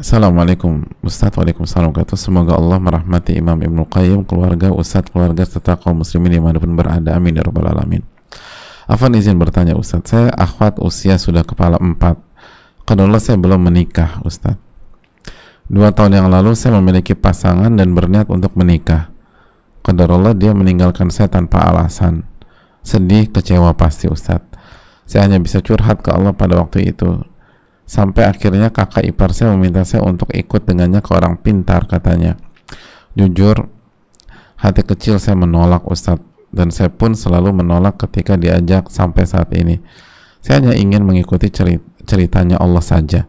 Assalamualaikum Ustaz Waalaikumsalam Semoga Allah merahmati Imam Ibnu Qayyim Keluarga Ustaz Keluarga serta kaum muslimin dimanapun berada Amin ya Rabbal Alamin Afan izin bertanya Ustaz Saya akhwat usia sudah kepala empat Kedua saya belum menikah Ustaz Dua tahun yang lalu saya memiliki pasangan dan berniat untuk menikah Kedarullah dia meninggalkan saya tanpa alasan Sedih, kecewa pasti ustadz. Saya hanya bisa curhat ke Allah pada waktu itu sampai akhirnya kakak ipar saya meminta saya untuk ikut dengannya ke orang pintar katanya jujur hati kecil saya menolak Ustadz dan saya pun selalu menolak ketika diajak sampai saat ini saya hanya ingin mengikuti ceritanya Allah saja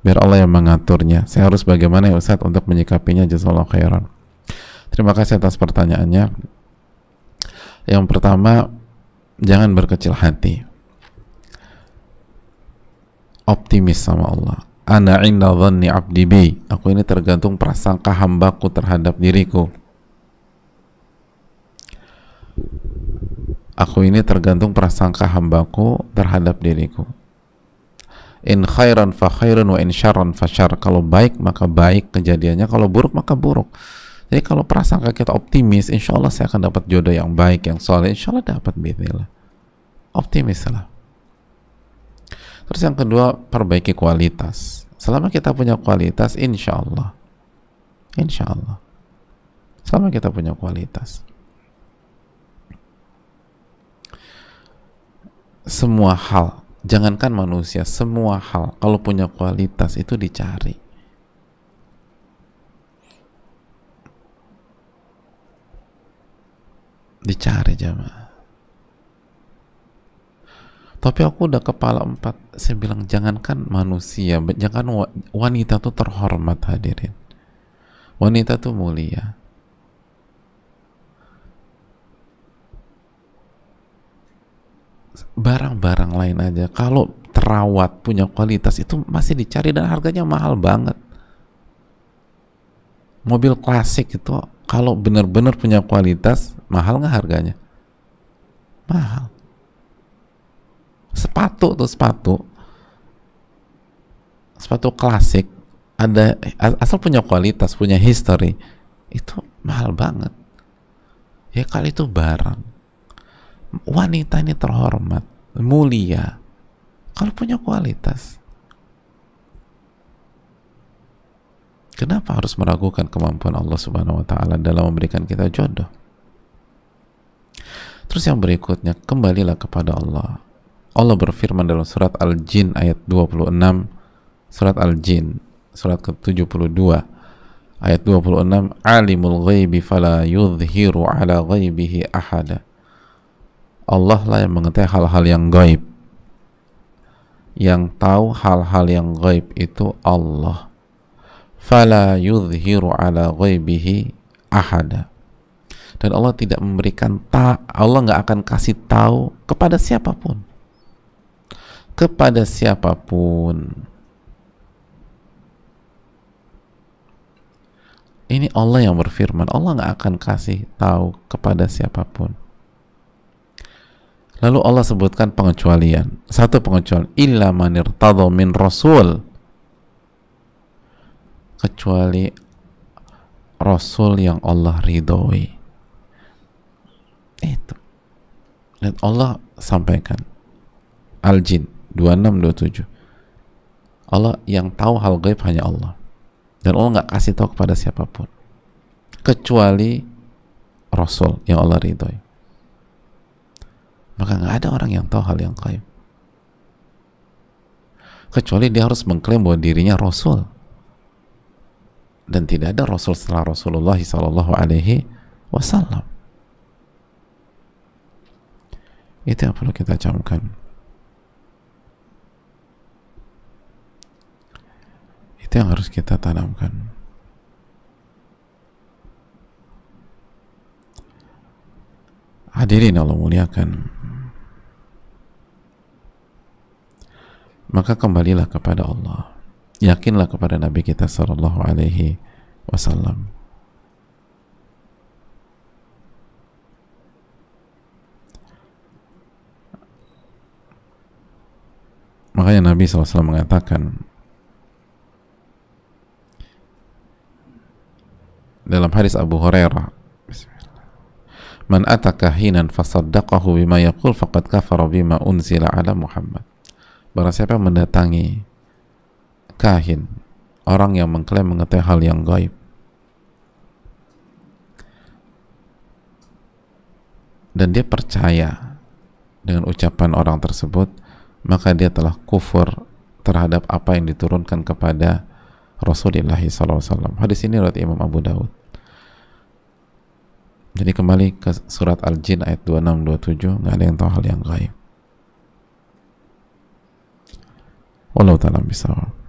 biar Allah yang mengaturnya saya harus bagaimana ya Ustadz untuk menyikapinya jazallah khairan terima kasih atas pertanyaannya yang pertama jangan berkecil hati optimis sama Allah ana inda dhanni abdi bi aku ini tergantung prasangka hambaku terhadap diriku aku ini tergantung prasangka hambaku terhadap diriku in khairan fa khairan wa in syarran fa syar kalau baik maka baik kejadiannya kalau buruk maka buruk jadi kalau prasangka kita optimis insya Allah saya akan dapat jodoh yang baik yang soleh insya Allah dapat bismillah optimis lah Terus yang kedua, perbaiki kualitas. Selama kita punya kualitas, insya Allah. Insya Allah. Selama kita punya kualitas. Semua hal, jangankan manusia, semua hal, kalau punya kualitas itu dicari. Dicari jamaah tapi aku udah kepala empat saya bilang jangankan manusia jangan wanita tuh terhormat hadirin wanita tuh mulia barang-barang lain aja kalau terawat punya kualitas itu masih dicari dan harganya mahal banget mobil klasik itu kalau benar-benar punya kualitas mahal nggak harganya mahal sepatu tuh sepatu sepatu klasik ada asal punya kualitas punya history itu mahal banget ya kali itu barang wanita ini terhormat mulia kalau punya kualitas kenapa harus meragukan kemampuan Allah subhanahu wa ta'ala dalam memberikan kita jodoh terus yang berikutnya kembalilah kepada Allah Allah berfirman dalam surat Al-Jin ayat 26, surat Al-Jin, surat ke-72, ayat 26, Alimul ghaibi fala yudhiru ala ghaibihi ahada. Allah lah yang mengetahui hal-hal yang gaib. Yang tahu hal-hal yang gaib itu Allah. Fala yudhiru ala ghaibihi ahada. Dan Allah tidak memberikan tak Allah nggak akan kasih tahu kepada siapapun kepada siapapun. Ini Allah yang berfirman, Allah nggak akan kasih tahu kepada siapapun. Lalu Allah sebutkan pengecualian. Satu pengecualian, illa manir min rasul. Kecuali rasul yang Allah ridhoi. Itu. Dan Allah sampaikan. Al-Jin. 26, 27. Allah yang tahu hal gaib hanya Allah. Dan Allah nggak kasih tahu kepada siapapun. Kecuali Rasul yang Allah ridhoi. Maka nggak ada orang yang tahu hal yang gaib. Kecuali dia harus mengklaim bahwa dirinya Rasul. Dan tidak ada Rasul setelah Rasulullah shallallahu Alaihi Wasallam. Itu yang perlu kita camkan. itu yang harus kita tanamkan hadirin Allah muliakan maka kembalilah kepada Allah yakinlah kepada Nabi kita saw. Alaihi Wasallam Makanya Nabi SAW mengatakan dalam hadis Abu Hurairah Man ataka hinan fasaddaqahu bima yaqul faqad kafara bima unzila ala Muhammad. Barang siapa yang mendatangi kahin, orang yang mengklaim mengetahui hal yang gaib. Dan dia percaya dengan ucapan orang tersebut, maka dia telah kufur terhadap apa yang diturunkan kepada Rasulullah SAW. Hadis ini riwayat Imam Abu Daud. Jadi kembali ke surat Al-Jin ayat 26-27, nggak ada yang tahu hal yang gaib. Wallahu ta'ala bisawab.